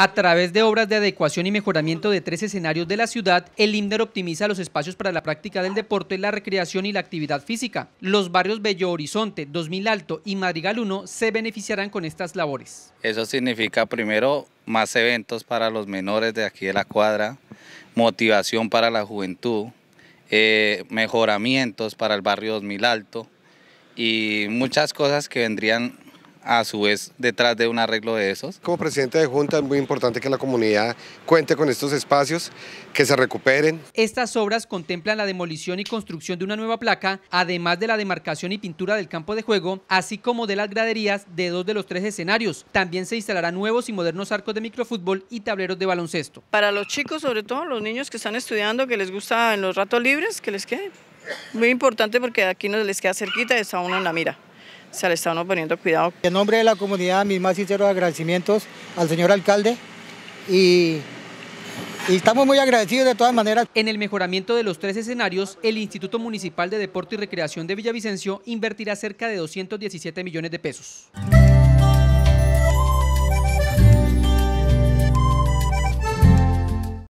A través de obras de adecuación y mejoramiento de tres escenarios de la ciudad, el INDER optimiza los espacios para la práctica del deporte, la recreación y la actividad física. Los barrios Bello Horizonte, 2000 Alto y Madrigal 1 se beneficiarán con estas labores. Eso significa primero más eventos para los menores de aquí de la cuadra, motivación para la juventud, eh, mejoramientos para el barrio 2000 Alto y muchas cosas que vendrían a su vez detrás de un arreglo de esos. Como presidente de Junta es muy importante que la comunidad cuente con estos espacios, que se recuperen. Estas obras contemplan la demolición y construcción de una nueva placa, además de la demarcación y pintura del campo de juego, así como de las graderías de dos de los tres escenarios. También se instalarán nuevos y modernos arcos de microfútbol y tableros de baloncesto. Para los chicos, sobre todo los niños que están estudiando, que les gusta en los ratos libres, que les quede. Muy importante porque aquí no les queda cerquita, está uno en la mira se le está poniendo cuidado. En nombre de la comunidad, mis más sinceros agradecimientos al señor alcalde y y estamos muy agradecidos de todas maneras. En el mejoramiento de los tres escenarios, el Instituto Municipal de Deporte y Recreación de Villavicencio invertirá cerca de 217 millones de pesos.